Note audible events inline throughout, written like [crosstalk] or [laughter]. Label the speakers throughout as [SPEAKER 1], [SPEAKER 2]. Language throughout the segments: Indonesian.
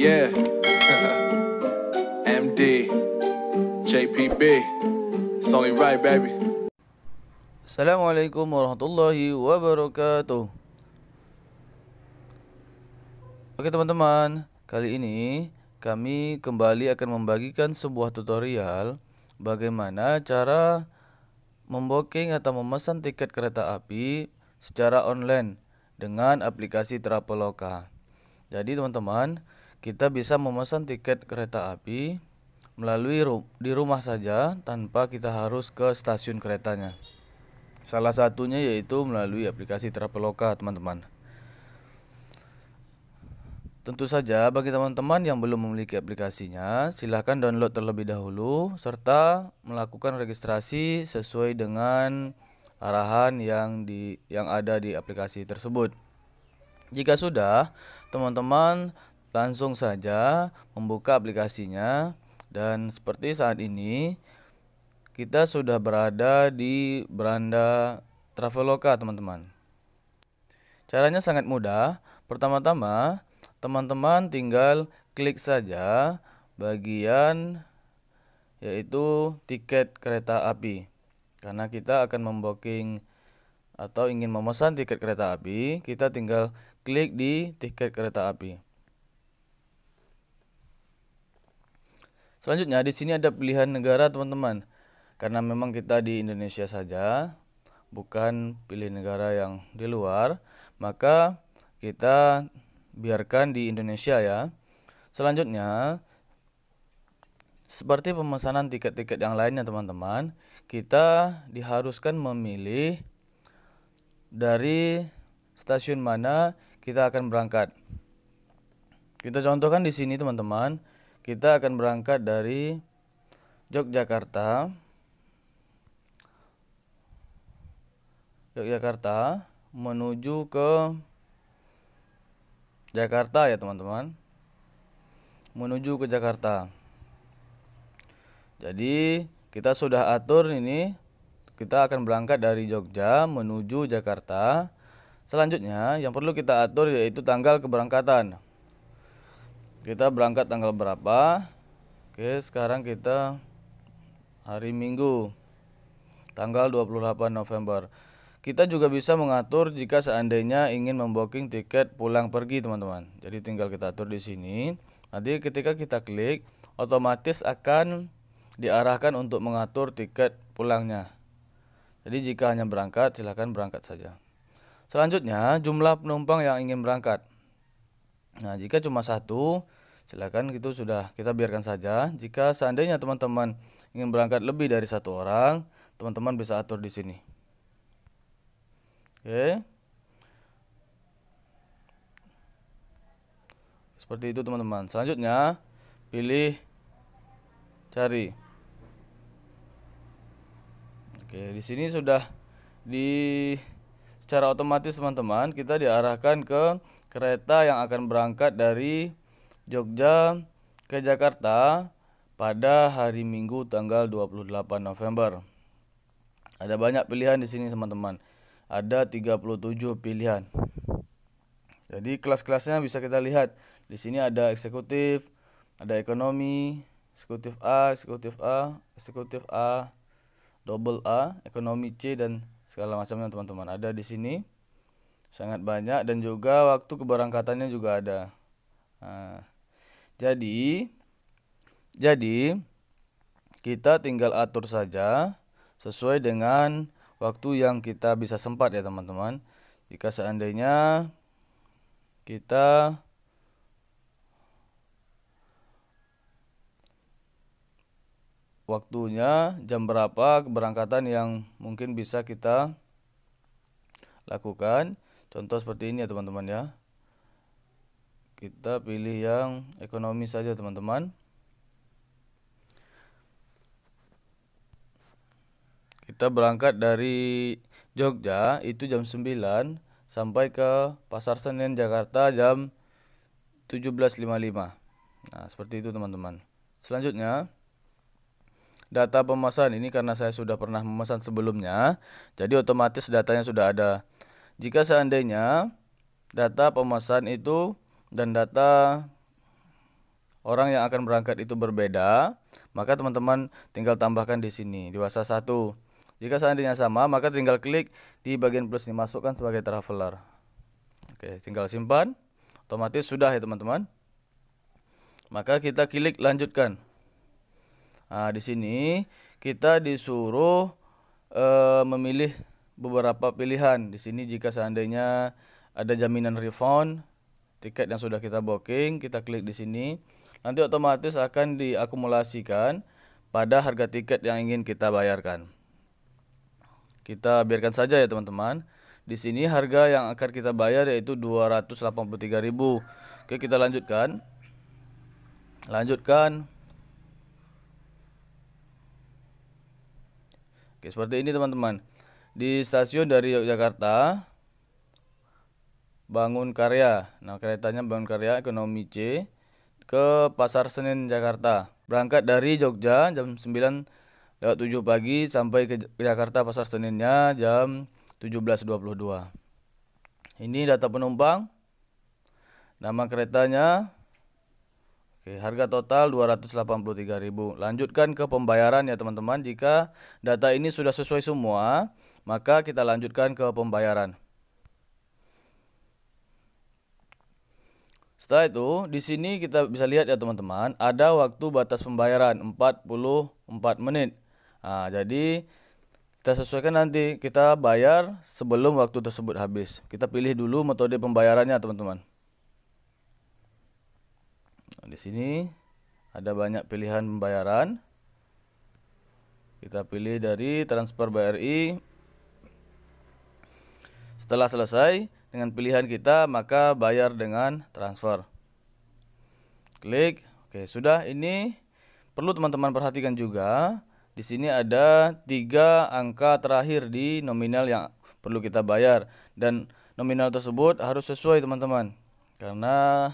[SPEAKER 1] yeah. [laughs] MD, JPB, it's only right, baby. Assalamualaikum warahmatullahi wabarakatuh. Oke teman-teman, kali ini kami kembali akan membagikan sebuah tutorial bagaimana cara memboking atau memesan tiket kereta api secara online dengan aplikasi Traveloka. Jadi teman-teman, kita bisa memesan tiket kereta api melalui ru di rumah saja tanpa kita harus ke stasiun keretanya. Salah satunya yaitu melalui aplikasi Traveloka, teman-teman. Tentu saja bagi teman-teman yang belum memiliki aplikasinya, silahkan download terlebih dahulu serta melakukan registrasi sesuai dengan arahan yang di yang ada di aplikasi tersebut. Jika sudah, teman-teman Langsung saja membuka aplikasinya dan seperti saat ini kita sudah berada di beranda Traveloka, teman-teman. Caranya sangat mudah. Pertama-tama, teman-teman tinggal klik saja bagian yaitu tiket kereta api. Karena kita akan memboking atau ingin memesan tiket kereta api, kita tinggal klik di tiket kereta api. Selanjutnya di sini ada pilihan negara teman-teman. Karena memang kita di Indonesia saja, bukan pilih negara yang di luar, maka kita biarkan di Indonesia ya. Selanjutnya seperti pemesanan tiket-tiket yang lainnya teman-teman, kita diharuskan memilih dari stasiun mana kita akan berangkat. Kita contohkan di sini teman-teman. Kita akan berangkat dari Yogyakarta. Yogyakarta menuju ke Jakarta ya teman-teman. Menuju ke Jakarta. Jadi kita sudah atur ini kita akan berangkat dari Jogja menuju Jakarta. Selanjutnya yang perlu kita atur yaitu tanggal keberangkatan kita berangkat tanggal berapa oke sekarang kita hari minggu tanggal 28 November kita juga bisa mengatur jika seandainya ingin memboking tiket pulang pergi teman-teman jadi tinggal kita atur di sini nanti ketika kita klik otomatis akan diarahkan untuk mengatur tiket pulangnya jadi jika hanya berangkat silahkan berangkat saja selanjutnya jumlah penumpang yang ingin berangkat Nah, jika cuma satu, silakan itu sudah kita biarkan saja. Jika seandainya teman-teman ingin berangkat lebih dari satu orang, teman-teman bisa atur di sini. Oke. Seperti itu teman-teman. Selanjutnya, pilih cari. Oke, di sini sudah di secara otomatis teman-teman kita diarahkan ke kereta yang akan berangkat dari Jogja ke Jakarta pada hari Minggu tanggal 28 November. Ada banyak pilihan di sini teman-teman. Ada 37 pilihan. Jadi kelas-kelasnya bisa kita lihat. Di sini ada eksekutif, ada ekonomi, eksekutif A, eksekutif A, eksekutif A, double A, ekonomi C dan segala macamnya teman-teman ada di sini sangat banyak dan juga waktu keberangkatannya juga ada nah, jadi jadi kita tinggal atur saja sesuai dengan waktu yang kita bisa sempat ya teman-teman jika seandainya kita waktunya, jam berapa keberangkatan yang mungkin bisa kita lakukan. Contoh seperti ini ya teman-teman ya. Kita pilih yang ekonomi saja teman-teman. Kita berangkat dari Jogja itu jam 9 sampai ke Pasar Senen Jakarta jam 17.55. Nah, seperti itu teman-teman. Selanjutnya, data pemesan ini karena saya sudah pernah memesan sebelumnya. Jadi otomatis datanya sudah ada. Jika seandainya data pemesan itu dan data orang yang akan berangkat itu berbeda, maka teman-teman tinggal tambahkan di sini di WhatsApp 1. Jika seandainya sama, maka tinggal klik di bagian plus ini masukkan sebagai traveler. Oke, tinggal simpan. Otomatis sudah ya teman-teman. Maka kita klik lanjutkan. Nah, di sini kita disuruh e, memilih beberapa pilihan. Di sini jika seandainya ada jaminan refund tiket yang sudah kita booking, kita klik di sini. Nanti otomatis akan diakumulasikan pada harga tiket yang ingin kita bayarkan. Kita biarkan saja ya teman-teman. Di sini harga yang akan kita bayar yaitu 283.000. Oke, kita lanjutkan. Lanjutkan. Oke, seperti ini teman-teman. Di stasiun dari Yogyakarta Bangun Karya. Nah, keretanya Bangun Karya ekonomi C ke Pasar Senen Jakarta. Berangkat dari Jogja jam 9 lewat 7 pagi sampai ke Jakarta Pasar Seninnya jam 17.22. Ini data penumpang. Nama keretanya Oke, harga total 283.000. Lanjutkan ke pembayaran ya teman-teman. Jika data ini sudah sesuai semua, maka kita lanjutkan ke pembayaran. Setelah itu, di sini kita bisa lihat ya teman-teman, ada waktu batas pembayaran 44 menit. Nah, jadi kita sesuaikan nanti kita bayar sebelum waktu tersebut habis. Kita pilih dulu metode pembayarannya teman-teman di sini ada banyak pilihan pembayaran. Kita pilih dari transfer BRI. Setelah selesai dengan pilihan kita, maka bayar dengan transfer. Klik. Oke, sudah ini perlu teman-teman perhatikan juga. Di sini ada tiga angka terakhir di nominal yang perlu kita bayar dan nominal tersebut harus sesuai teman-teman karena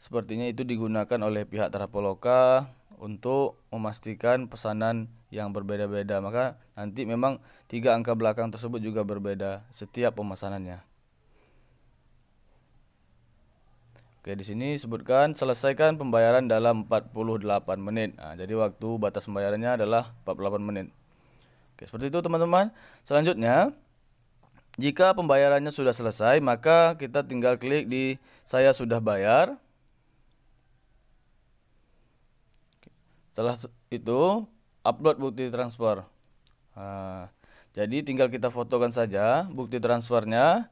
[SPEAKER 1] Sepertinya itu digunakan oleh pihak Traveloka untuk memastikan pesanan yang berbeda-beda. Maka nanti memang tiga angka belakang tersebut juga berbeda setiap pemesanannya. Oke, di sini sebutkan selesaikan pembayaran dalam 48 menit. Nah, jadi waktu batas pembayarannya adalah 48 menit. Oke, seperti itu teman-teman. Selanjutnya, jika pembayarannya sudah selesai, maka kita tinggal klik di saya sudah bayar. Setelah itu upload bukti transfer. Nah, jadi tinggal kita fotokan saja bukti transfernya.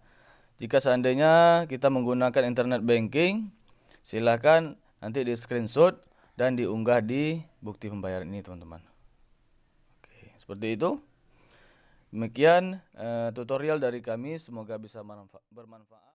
[SPEAKER 1] Jika seandainya kita menggunakan internet banking, silahkan nanti di screenshot dan diunggah di bukti pembayaran ini teman-teman. seperti itu. Demikian eh, tutorial dari kami, semoga bisa bermanfaat.